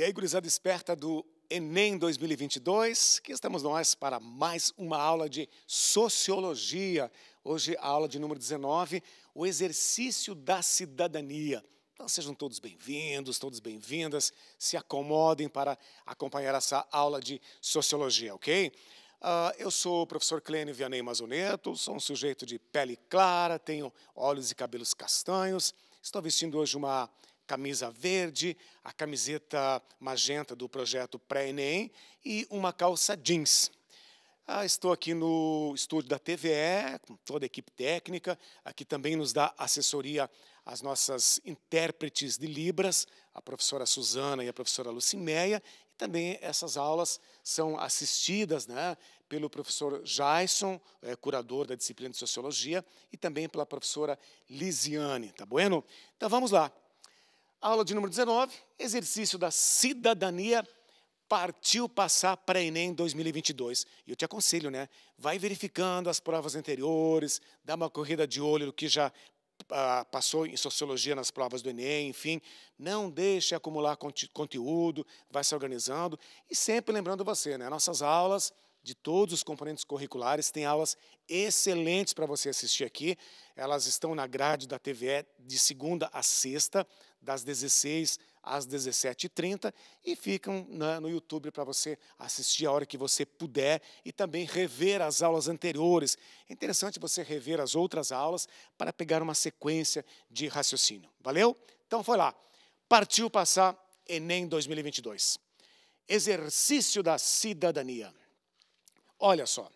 E aí, gurizada esperta do Enem 2022, que estamos nós para mais uma aula de Sociologia. Hoje, a aula de número 19, o exercício da cidadania. Então, sejam todos bem-vindos, todos bem-vindas, se acomodem para acompanhar essa aula de Sociologia, ok? Uh, eu sou o professor Clênio Vianney Mazoneto, sou um sujeito de pele clara, tenho olhos e cabelos castanhos, estou vestindo hoje uma camisa verde, a camiseta magenta do projeto Pré-ENEM e uma calça jeans. Ah, estou aqui no estúdio da TVE, com toda a equipe técnica, aqui também nos dá assessoria as nossas intérpretes de Libras, a professora Suzana e a professora Lucimeia, e também essas aulas são assistidas né, pelo professor Jason, é, curador da disciplina de Sociologia, e também pela professora Lisiane, tá bueno? Então vamos lá. Aula de número 19, exercício da cidadania, partiu passar pré-ENEM 2022. E eu te aconselho, né? Vai verificando as provas anteriores, dá uma corrida de olho no que já ah, passou em sociologia nas provas do Enem, enfim. Não deixe acumular conteúdo, vai se organizando. E sempre lembrando você, né? Nossas aulas de todos os componentes curriculares. Tem aulas excelentes para você assistir aqui. Elas estão na grade da TVE de segunda a sexta, das 16 às 17h30 e ficam na, no YouTube para você assistir a hora que você puder e também rever as aulas anteriores. É interessante você rever as outras aulas para pegar uma sequência de raciocínio. Valeu? Então foi lá. Partiu passar Enem 2022. Exercício da cidadania. Olha só.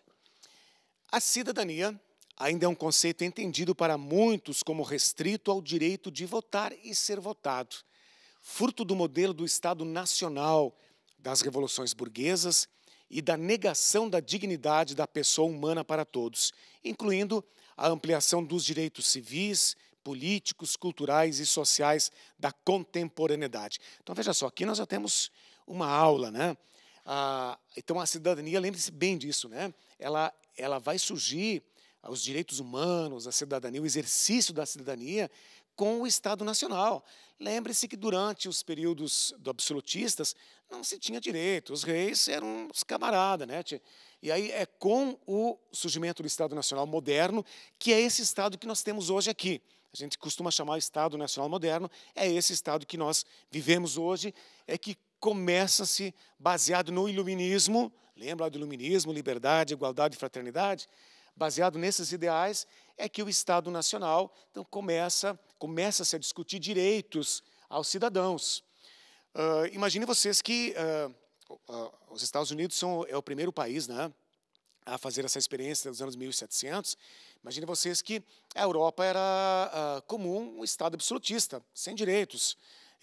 A cidadania ainda é um conceito entendido para muitos como restrito ao direito de votar e ser votado, fruto do modelo do Estado Nacional, das revoluções burguesas e da negação da dignidade da pessoa humana para todos, incluindo a ampliação dos direitos civis, políticos, culturais e sociais da contemporaneidade. Então veja só, aqui nós já temos uma aula, né? Ah, então a cidadania, lembre-se bem disso, né? Ela, ela vai surgir, ah, os direitos humanos, a cidadania, o exercício da cidadania com o Estado Nacional. Lembre-se que durante os períodos do absolutistas não se tinha direito, os reis eram os camaradas, né? E aí é com o surgimento do Estado Nacional moderno que é esse Estado que nós temos hoje aqui. A gente costuma chamar Estado Nacional Moderno, é esse Estado que nós vivemos hoje, é que começa-se baseado no iluminismo, lembra do iluminismo, liberdade, igualdade e fraternidade? Baseado nesses ideais é que o Estado Nacional então começa começa -se a discutir direitos aos cidadãos. Uh, imagine vocês que uh, uh, os Estados Unidos são, é o primeiro país, né, a fazer essa experiência dos anos 1700. Imagine vocês que a Europa era comum um Estado absolutista, sem direitos.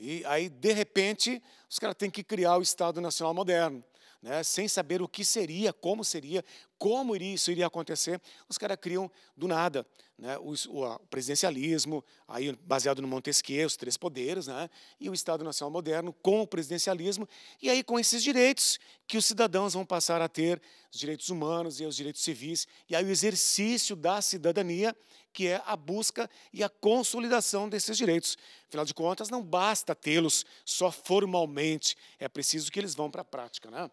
E aí, de repente, os caras têm que criar o Estado Nacional Moderno. Né, sem saber o que seria, como seria, como iria, isso iria acontecer, os caras criam do nada né, o, o, presidencialismo, aí baseado no Montesquieu, os três poderes, né, e o Estado Nacional Moderno com o presidencialismo, e aí com esses direitos que os cidadãos vão passar a ter, os direitos humanos e os direitos civis, e aí o exercício da cidadania que é a busca e a consolidação desses direitos. Afinal de contas, não basta tê-los só formalmente, é preciso que eles vão para a prática. Né?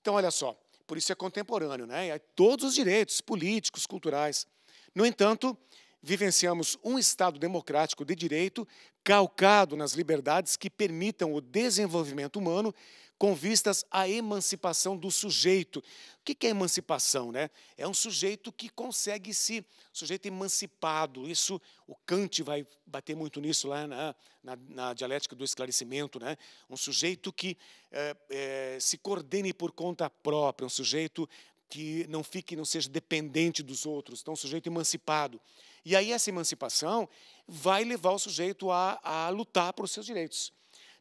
Então, olha só, por isso é contemporâneo, né? É todos os direitos políticos, culturais. No entanto, vivenciamos um Estado democrático de direito calcado nas liberdades que permitam o desenvolvimento humano com vistas à emancipação do sujeito. O que é emancipação? Né? É um sujeito que consegue se, sujeito emancipado. Isso o Kant vai bater muito nisso lá na, na, na dialética do esclarecimento. Né? Um sujeito que é, é, se coordene por conta própria, um sujeito que não fique, não seja dependente dos outros, então um sujeito emancipado. E aí essa emancipação vai levar o sujeito a, a lutar por seus direitos.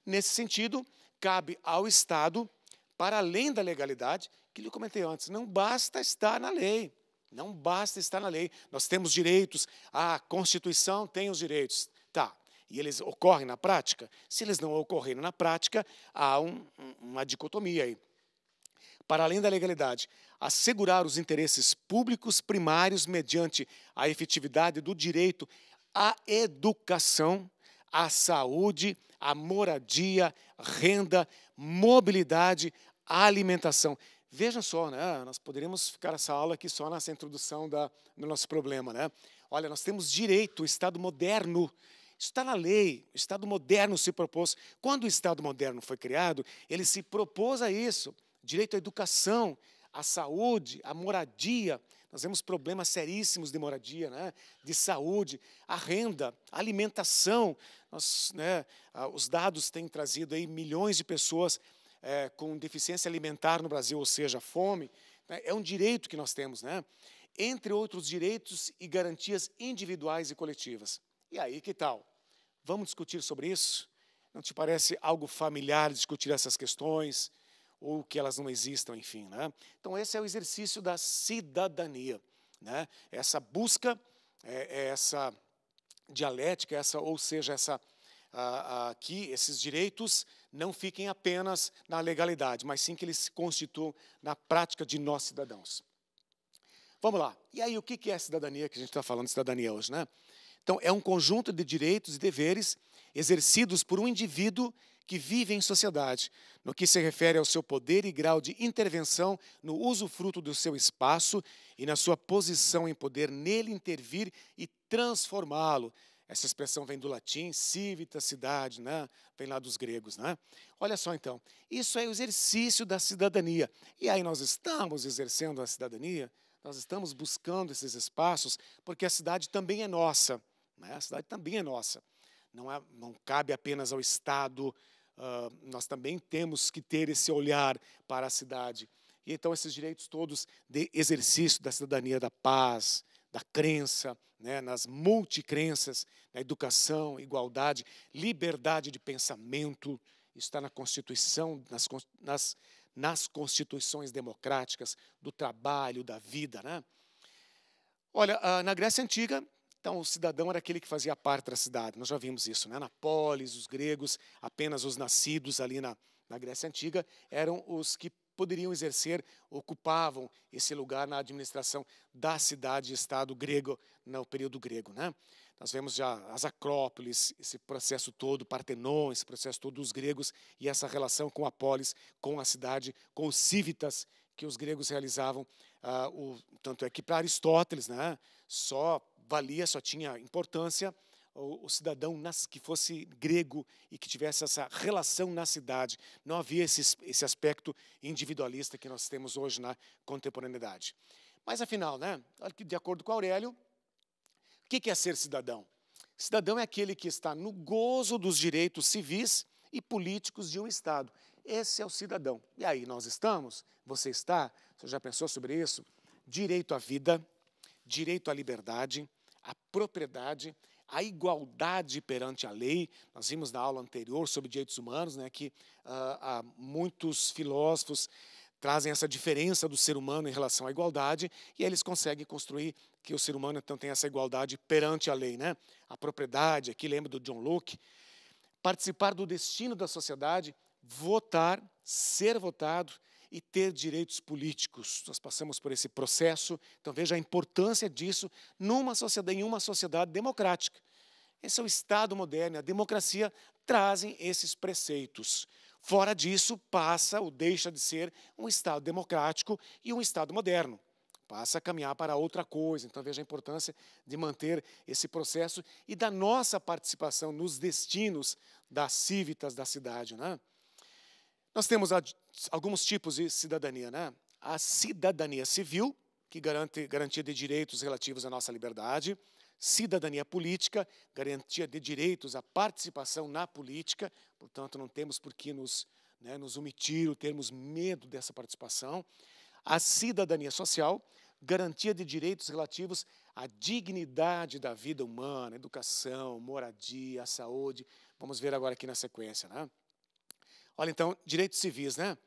Nesse sentido, cabe ao Estado, para além da legalidade, que lhe comentei antes, não basta estar na lei. Não basta estar na lei. Nós temos direitos, a Constituição tem os direitos. Tá. E eles ocorrem na prática? Se eles não ocorrerem na prática, há um, uma dicotomia aí. Para além da legalidade, assegurar os interesses públicos primários mediante a efetividade do direito à educação, à saúde, a moradia, renda, mobilidade, alimentação. Veja só, né? nós poderíamos ficar essa aula aqui só nessa introdução da, do nosso problema. Né? Olha, nós temos direito, o Estado moderno, isso está na lei, o Estado moderno se propôs. Quando o Estado moderno foi criado, ele se propôs a isso, direito à educação, à saúde, à moradia, nós temos problemas seríssimos de moradia, né? de saúde, a renda, a alimentação. Nós, né, os dados têm trazido aí milhões de pessoas é, com deficiência alimentar no Brasil, ou seja, fome. Né, é um direito que nós temos, né? entre outros direitos e garantias individuais e coletivas. E aí, que tal? Vamos discutir sobre isso? Não te parece algo familiar discutir essas questões? ou que elas não existam, enfim. Né? Então, esse é o exercício da cidadania, né? essa busca, é, é essa dialética, essa, ou seja, essa a, a, que esses direitos não fiquem apenas na legalidade, mas sim que eles se constituam na prática de nós cidadãos. Vamos lá. E aí, o que é a cidadania que a gente está falando de cidadania hoje? Né? Então, é um conjunto de direitos e deveres exercidos por um indivíduo que vive em sociedade, no que se refere ao seu poder e grau de intervenção no usufruto do seu espaço e na sua posição em poder nele intervir e transformá-lo. Essa expressão vem do latim, civita, cidade, né? vem lá dos gregos. Né? Olha só então, isso é o exercício da cidadania. E aí nós estamos exercendo a cidadania, nós estamos buscando esses espaços, porque a cidade também é nossa. Né? A cidade também é nossa não, há, é, não cabe apenas ao Estado, uh, nós também temos que ter esse olhar para a cidade. E então, esses direitos todos de exercício da cidadania, da paz, da crença, né, nas multicrenças, na educação, igualdade, liberdade de pensamento, isso está na Constituição, nas, nas, nas constituições democráticas, do trabalho, da vida. Né? Olha, ah, na Grécia Antiga, então, o cidadão era aquele que fazia parte da cidade. Nós já vimos isso, né? Na polis, os gregos, apenas os nascidos ali na, na Grécia Antiga eram os que poderiam exercer, ocupavam esse lugar na administração da cidade-estado grego, no período grego, né? Nós vemos já as acrópolis, esse processo todo, Partenon, esse processo todo dos gregos e essa relação com a polis, com a cidade, com os civitas que os gregos realizavam. Ah, o, tanto é que para Aristóteles, né, só valia, só tinha importância o, o cidadão nas, que fosse grego e que tivesse essa relação na cidade. Não havia esse, esse aspecto individualista que nós temos hoje na contemporaneidade. Mas afinal, né, de acordo com Aurélio, o que é ser cidadão? Cidadão é aquele que está no gozo dos direitos civis e políticos de um Estado. Esse é o cidadão. E aí nós estamos? Você está? Você já pensou sobre isso? Direito à vida, direito à liberdade, a propriedade, a igualdade perante a lei. Nós vimos na aula anterior sobre direitos humanos, né, que ah, muitos filósofos trazem essa diferença do ser humano em relação à igualdade e eles conseguem construir que o ser humano então tem essa igualdade perante a lei, né? A propriedade, aqui lembra do John Locke, participar do destino da sociedade, votar, ser votado, e ter direitos políticos. Nós passamos por esse processo, então veja a importância disso numa sociedade, em uma sociedade democrática. Esse é o Estado moderno, a democracia trazem esses preceitos. Fora disso, passa ou deixa de ser um Estado democrático e um Estado moderno. Passa a caminhar para outra coisa. Então, veja a importância de manter esse processo e da nossa participação nos destinos das cívitas da cidade. Né? Nós temos alguns tipos de cidadania, né? A cidadania civil, que garante garantia de direitos relativos à nossa liberdade, cidadania política, garantia de direitos à participação na política, portanto, não temos por que nos, né, nos omitir ou termos medo dessa participação. A cidadania social, garantia de direitos relativos à dignidade da vida humana, educação, moradia, saúde. Vamos ver agora aqui na sequência. Né? Olha então, direitos civis, né?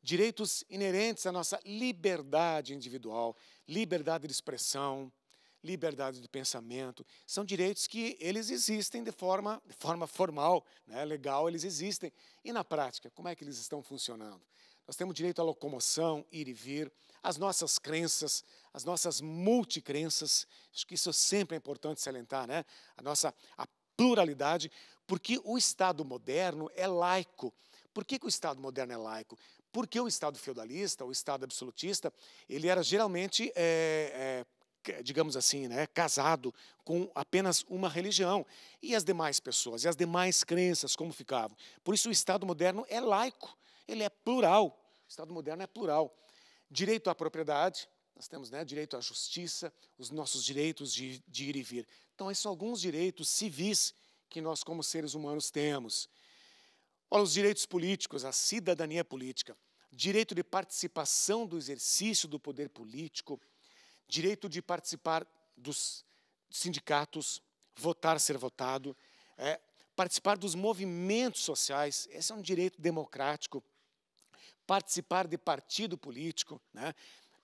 Direitos inerentes à nossa liberdade individual, liberdade de expressão, liberdade de pensamento, são direitos que eles existem de forma, de forma formal, né? legal, eles existem. E na prática, como é que eles estão funcionando? Nós temos direito à locomoção, ir e vir, as nossas crenças, as nossas multicrenças, acho que isso sempre é importante salientar, né? a nossa a pluralidade, porque o Estado moderno é laico, por que, que, o Estado moderno é laico? Porque o Estado feudalista, o Estado absolutista, ele era geralmente, é, é, digamos assim, né, casado com apenas uma religião. E as demais pessoas, e as demais crenças, como ficavam? Por isso o Estado moderno é laico, ele é plural. O Estado moderno é plural. Direito à propriedade, nós temos né, direito à justiça, os nossos direitos de, de ir e vir. Então, esses são alguns direitos civis que nós, como seres humanos, temos. Ora, os direitos políticos, a cidadania política, direito de participação do exercício do poder político, direito de participar dos sindicatos, votar, ser votado, é, participar dos movimentos sociais, esse é um direito democrático, participar de partido político, né?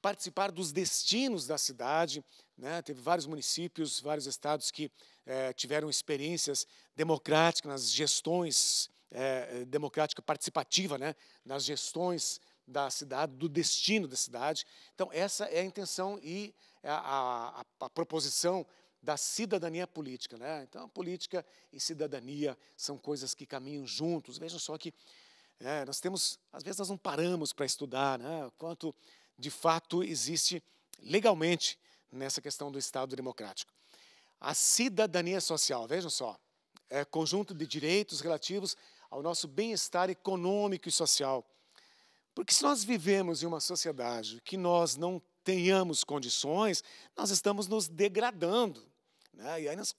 participar dos destinos da cidade. Né? Teve vários municípios, vários estados que é, tiveram experiências democráticas nas gestões é, é, democrática participativa né, nas gestões da cidade, do destino da cidade. Então, essa é a intenção e a, a, a proposição da cidadania política. Né? Então, política e cidadania são coisas que caminham juntos. Vejam só que é, nós temos, às vezes, nós não paramos para estudar né? quanto, de fato, existe legalmente nessa questão do Estado democrático. A cidadania social, vejam só, é conjunto de direitos relativos ao nosso bem-estar econômico e social. Porque se nós vivemos em uma sociedade que nós não tenhamos condições, nós estamos nos degradando. Né? E aí nós,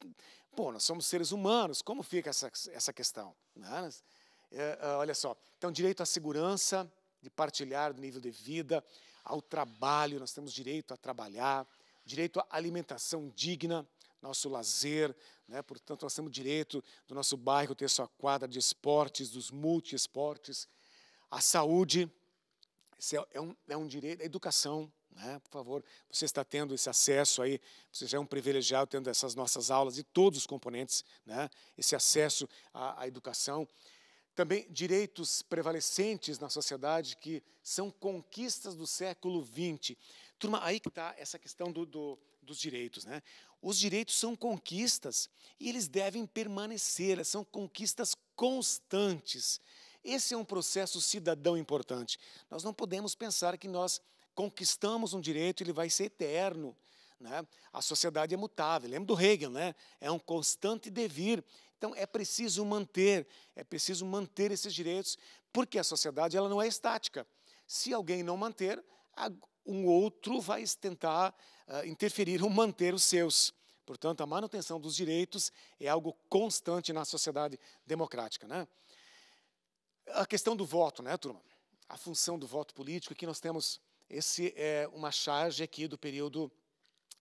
pô, nós somos seres humanos, como fica essa, essa questão? Né? É, é, olha só, então direito à segurança, de partilhar do nível de vida, ao trabalho, nós temos direito a trabalhar, direito à alimentação digna, nosso lazer, né? portanto, nós temos direito do nosso bairro ter sua quadra de esportes, dos multi-esportes, a saúde, é, é, um, é um direito, a é educação, né? por favor, você está tendo esse acesso aí, você já é um privilegiado tendo essas nossas aulas e todos os componentes, né? esse acesso à, à educação. Também direitos prevalecentes na sociedade que são conquistas do século XX. Turma, aí que está essa questão do, do, dos direitos. Né? Os direitos são conquistas e eles devem permanecer, são conquistas constantes. Esse é um processo cidadão importante. Nós não podemos pensar que nós conquistamos um direito, e ele vai ser eterno. Né? A sociedade é mutável. Lembra do Hegel, né? É um constante devir. Então é preciso manter, é preciso manter esses direitos, porque a sociedade ela não é estática. Se alguém não manter, um outro vai tentar uh, interferir ou manter os seus. Portanto, a manutenção dos direitos é algo constante na sociedade democrática. Né? A questão do voto, né, turma? A função do voto político, aqui nós temos esse é uma charge aqui do período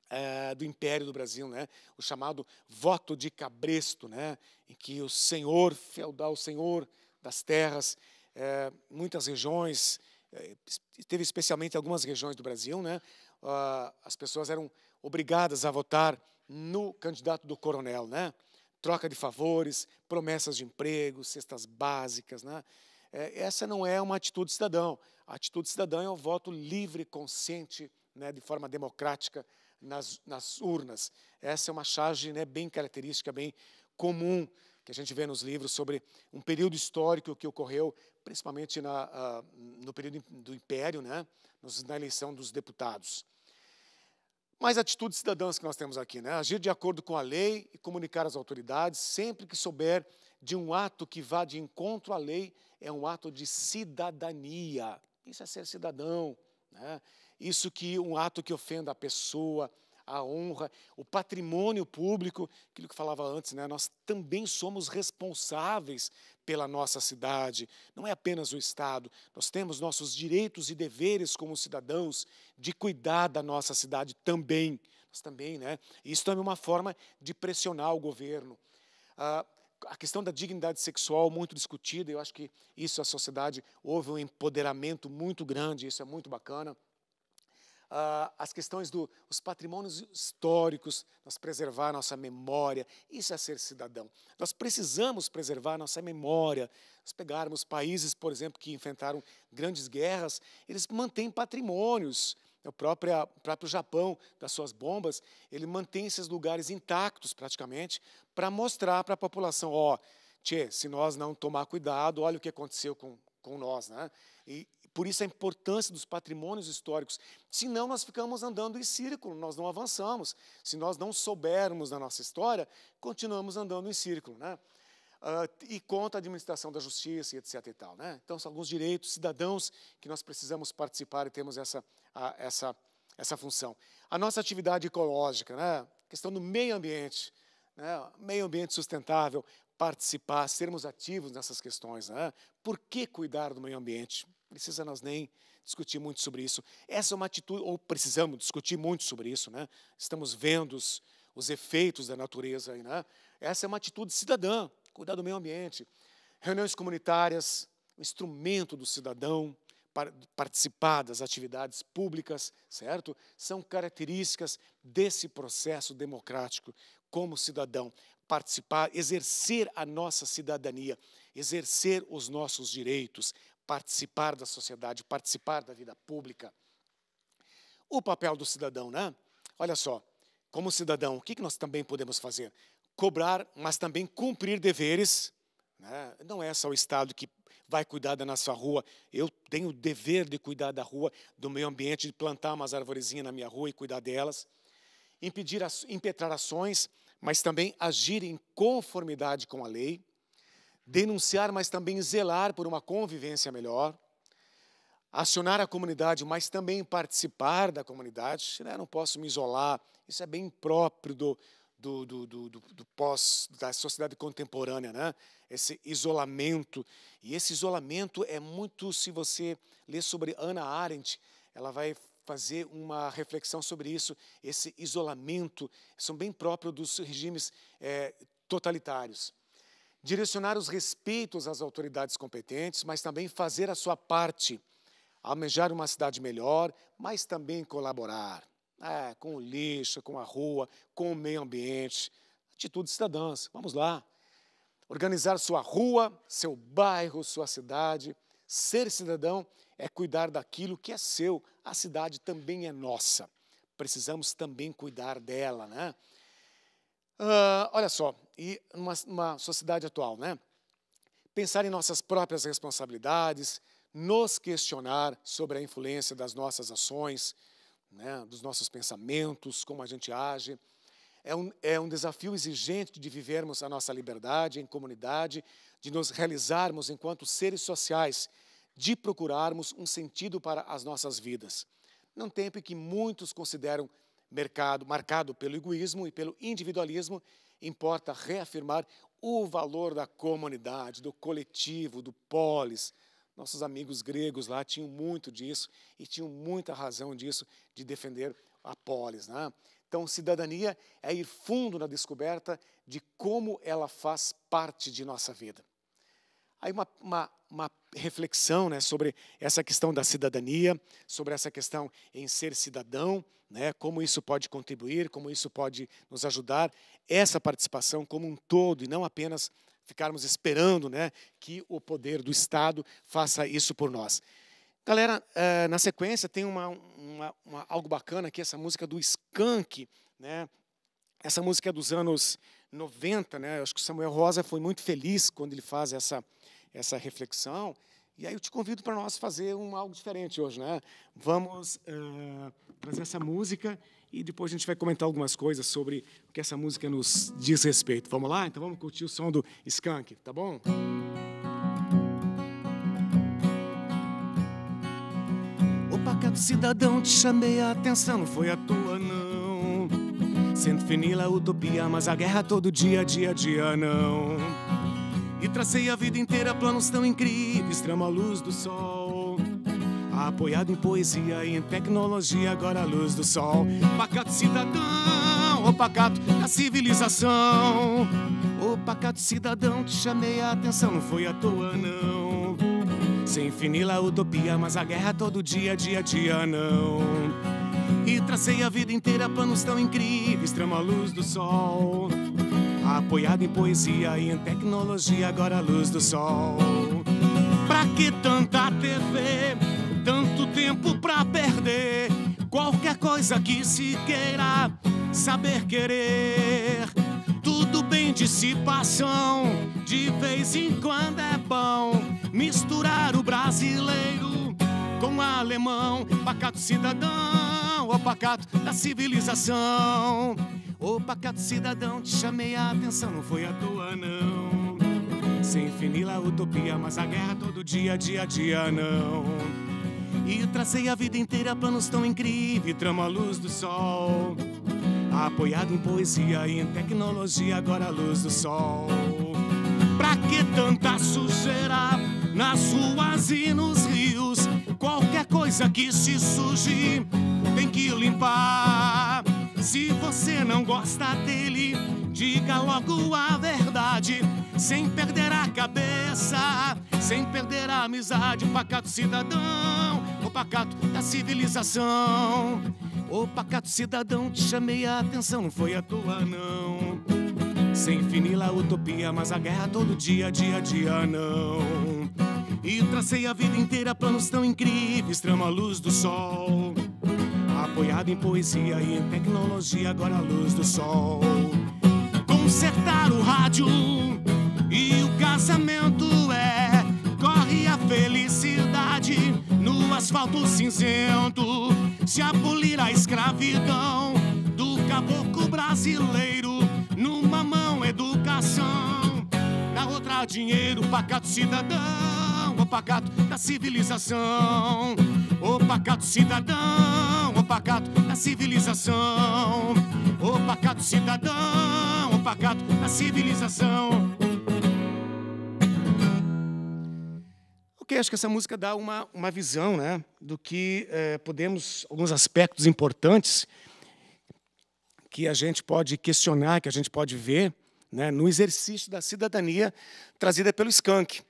é, do Império do Brasil, né? O chamado voto de cabresto, né? Em que o senhor feudal, o senhor das terras, é, muitas regiões eh, teve especialmente algumas regiões do Brasil, né? Ah, as pessoas eram obrigadas a votar no candidato do coronel, né? Troca de favores, promessas de emprego, cestas básicas, né? Eh, essa não é uma atitude cidadão. A atitude cidadã é o voto livre, consciente, né, de forma democrática nas, nas urnas. Essa é uma charge né, bem característica, bem comum que a gente vê nos livros sobre um período histórico que ocorreu, principalmente na, uh, no período do Império, né, na eleição dos deputados. Mas atitudes cidadãs que nós temos aqui, né? Agir de acordo com a lei e comunicar às autoridades sempre que souber de um ato que vá de encontro à lei é um ato de cidadania. Isso é ser cidadão, né? Isso que um ato que ofenda a pessoa, a honra, o patrimônio público, aquilo que falava antes, né? nós também somos responsáveis pela nossa cidade, não é apenas o Estado. Nós temos nossos direitos e deveres como cidadãos de cuidar da nossa cidade também. Nós também, né? Isso também é uma forma de pressionar o governo. Ah, a questão da dignidade sexual muito discutida, eu acho que isso a sociedade houve um empoderamento muito grande, isso é muito bacana ah, as questões dos do, patrimônios históricos, nós preservar nossa memória, isso é ser cidadão. Nós precisamos preservar nossa memória. Nós pegarmos países, por exemplo, que enfrentaram grandes guerras, eles mantêm patrimônios. O próprio, o próprio Japão, das suas bombas, ele mantém esses lugares intactos, praticamente, para mostrar para a população, ó, oh, se nós não tomar cuidado, olha o que aconteceu com, com nós, né? E por isso a importância dos patrimônios históricos. Senão nós ficamos andando em círculo, nós não avançamos. Se nós não soubermos da nossa história, continuamos andando em círculo, né? Uh, e conta a administração da justiça e etc e tal, né? Então são alguns direitos cidadãos que nós precisamos participar e temos essa a, essa essa função. A nossa atividade ecológica, né? Questão do meio ambiente, né? Meio ambiente sustentável, participar, sermos ativos nessas questões, né? Por que cuidar do meio ambiente? Precisa nós nem discutir muito sobre isso. Essa é uma atitude, ou precisamos discutir muito sobre isso, né? Estamos vendo os, os efeitos da natureza aí, né? Essa é uma atitude cidadã, cuidar do meio ambiente. Reuniões comunitárias, instrumento do cidadão participar das atividades públicas, certo? São características desse processo democrático como cidadão. Participar, exercer a nossa cidadania, exercer os nossos direitos, participar da sociedade, participar da vida pública. O papel do cidadão, né? Olha só, como cidadão, o que nós também podemos fazer? Cobrar, mas também cumprir deveres. Né? Não é só o Estado que vai cuidar da nossa rua. Eu tenho o dever de cuidar da rua, do meio ambiente, de plantar umas arvorezinhas na minha rua e cuidar delas. Impedir, impetrar ações, mas também agir em conformidade com a lei denunciar, mas também zelar por uma convivência melhor, acionar a comunidade, mas também participar da comunidade. Né? Não posso me isolar, isso é bem próprio do, do, do, do, do, pós, da sociedade contemporânea, né? esse isolamento. E esse isolamento é muito, se você ler sobre Ana Arendt, ela vai fazer uma reflexão sobre isso, esse isolamento, são bem próprios dos regimes é, totalitários direcionar os respeitos às autoridades competentes, mas também fazer a sua parte, almejar uma cidade melhor, mas também colaborar é, com o lixo, com a rua, com o meio ambiente. Atitudes cidadãs, vamos lá. Organizar sua rua, seu bairro, sua cidade. Ser cidadão é cuidar daquilo que é seu. A cidade também é nossa. Precisamos também cuidar dela, né? Uh, olha só, e numa, numa sociedade atual, né? Pensar em nossas próprias responsabilidades, nos questionar sobre a influência das nossas ações, né, dos nossos pensamentos, como a gente age. É um, é um desafio exigente de vivermos a nossa liberdade em comunidade, de nos realizarmos enquanto seres sociais, de procurarmos um sentido para as nossas vidas. Num tempo em que muitos consideram mercado marcado pelo egoísmo e pelo individualismo, importa reafirmar o valor da comunidade, do coletivo, do polis. Nossos amigos gregos lá tinham muito disso e tinham muita razão disso de defender a polis. Né? Então, cidadania é ir fundo na descoberta de como ela faz parte de nossa vida. Aí uma, uma, uma reflexão né, sobre essa questão da cidadania, sobre essa questão em ser cidadão, né, como isso pode contribuir, como isso pode nos ajudar, essa participação como um todo e não apenas ficarmos esperando né, que o poder do Estado faça isso por nós. Galera, eh, na sequência tem uma, uma, uma algo bacana aqui, essa música do Skank, né? Essa música é dos anos 90, né? acho que o Samuel Rosa foi muito feliz quando ele faz essa, essa reflexão. E aí eu te convido para nós fazer um, algo diferente hoje, né? Vamos uh, trazer essa música e depois a gente vai comentar algumas coisas sobre o que essa música nos diz respeito. Vamos lá? Então vamos curtir o som do Skank, tá bom? Opa, pacato cidadão, te chamei a atenção, não foi à toa não. Sendo finila utopia, mas a guerra todo dia, dia, dia não. E tracei a vida inteira planos tão incríveis, trama a luz do sol. Apoiado em poesia e em tecnologia, agora a luz do sol. Pacato cidadão, o pacato da civilização. O pacato cidadão, te chamei a atenção, não foi à toa não. Sem finila utopia, mas a guerra todo dia, dia a dia não. E tracei a vida inteira planos tão incríveis, trama a luz do sol apoiado em poesia e em tecnologia, agora a luz do sol. Pra que tanta TV, tanto tempo pra perder? Qualquer coisa que se queira saber querer. Tudo bem dissipação, de vez em quando é bom misturar o brasileiro com o alemão, pacato cidadão, o pacato da civilização. Ô pacato cidadão, te chamei a atenção, não foi à toa não. Sem a utopia, mas a guerra todo dia, dia, dia não. E tracei a vida inteira planos tão incríveis, tramo a luz do sol. Apoiado em poesia e em tecnologia, agora a luz do sol. Pra que tanta sujeira nas ruas e nos rios? Qualquer coisa que se surgir, tem que limpar. Se você não gosta dele, diga logo a verdade, sem perder a cabeça, sem perder a amizade. O pacato cidadão, o pacato da civilização. O pacato cidadão, te chamei a atenção, não foi à toa não. Sem finila utopia, mas a guerra todo dia, dia, dia não. E tracei a vida inteira planos tão incríveis, trama a luz do sol apoiado em poesia e em tecnologia, agora a luz do sol. Consertar o rádio e o casamento é. Corre a felicidade no asfalto cinzento, se abolir a escravidão do caboclo brasileiro, numa mão educação, na outra dinheiro, pacato cidadão, o pacato da civilização, o pacato cidadão pacato na civilização. O pacato cidadão, o pacato na civilização. Ok, acho que essa música dá uma, uma visão né, do que é, podemos, alguns aspectos importantes que a gente pode questionar, que a gente pode ver né, no exercício da cidadania trazida pelo Skank.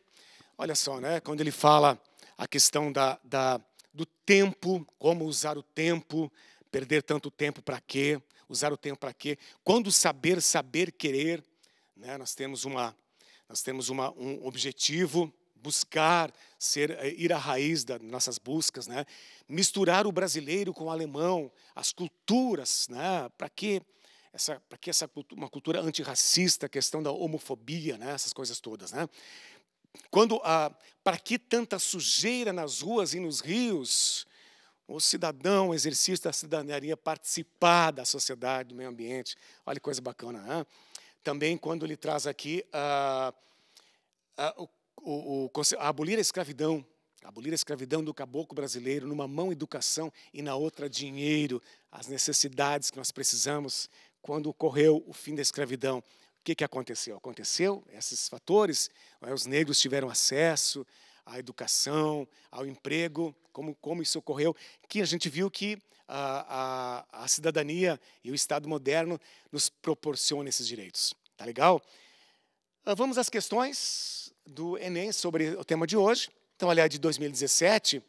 Olha só, né, quando ele fala a questão da, da do tempo, como usar o tempo, perder tanto tempo para quê, usar o tempo para quê, quando saber, saber querer, né? nós temos, uma, nós temos uma, um objetivo, buscar, ser, eh, ir à raiz das nossas buscas, né? misturar o brasileiro com o alemão, as culturas, né? para quê? Essa, para que essa cultura, uma cultura antirracista, questão da homofobia, né? essas coisas todas. Né? Quando ah, para que tanta sujeira nas ruas e nos rios? O cidadão, o exercício da cidadania, participar da sociedade, do meio ambiente. Olha que coisa bacana. Hein? Também quando ele traz aqui ah, ah, o, o, o, a abolir a escravidão, abolir a escravidão do caboclo brasileiro, numa mão educação e na outra dinheiro, as necessidades que nós precisamos quando ocorreu o fim da escravidão. O que, que aconteceu? Aconteceu esses fatores, né? os negros tiveram acesso à educação, ao emprego, como, como isso ocorreu, que a gente viu que a, a, a cidadania e o Estado moderno nos proporcionam esses direitos. Tá legal? Ah, vamos às questões do Enem sobre o tema de hoje. Então, aliás, de 2017,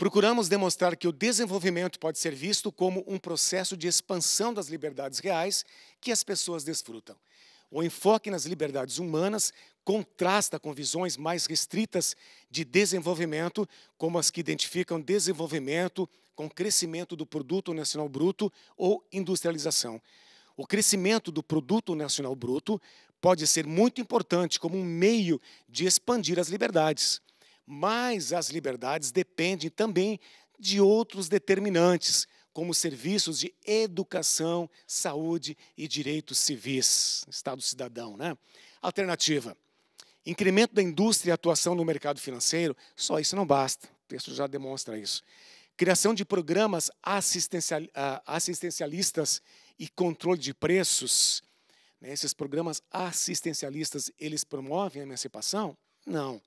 Procuramos demonstrar que o desenvolvimento pode ser visto como um processo de expansão das liberdades reais que as pessoas desfrutam. O enfoque nas liberdades humanas contrasta com visões mais restritas de desenvolvimento, como as que identificam desenvolvimento com crescimento do produto nacional bruto ou industrialização. O crescimento do produto nacional bruto pode ser muito importante como um meio de expandir as liberdades mas as liberdades dependem também de outros determinantes, como serviços de educação, saúde e direitos civis, Estado cidadão. Né? Alternativa: incremento da indústria e atuação no mercado financeiro, só isso não basta, o texto já demonstra isso. Criação de programas assistencial, ah, assistencialistas e controle de preços. Né? Esses programas assistencialistas, eles promovem a emancipação? Não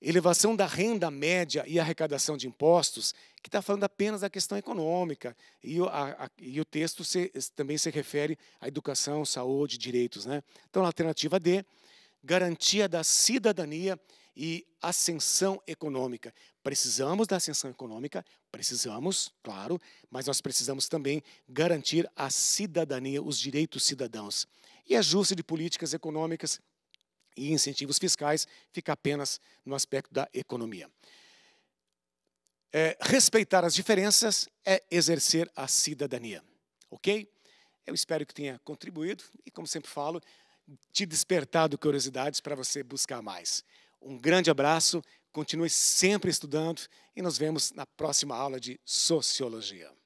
elevação da renda média e arrecadação de impostos, que está falando apenas da questão econômica. E, a, a, e o texto se, também se refere à educação, saúde, direitos. Né? Então, a alternativa D, garantia da cidadania e ascensão econômica. Precisamos da ascensão econômica, precisamos, claro, mas nós precisamos também garantir a cidadania, os direitos cidadãos. E ajuste de políticas econômicas e incentivos fiscais fica apenas no aspecto da economia. É, respeitar as diferenças é exercer a cidadania, ok? Eu espero que tenha contribuído e, como sempre falo, te despertado curiosidades para você buscar mais. Um grande abraço, continue sempre estudando e nos vemos na próxima aula de Sociologia.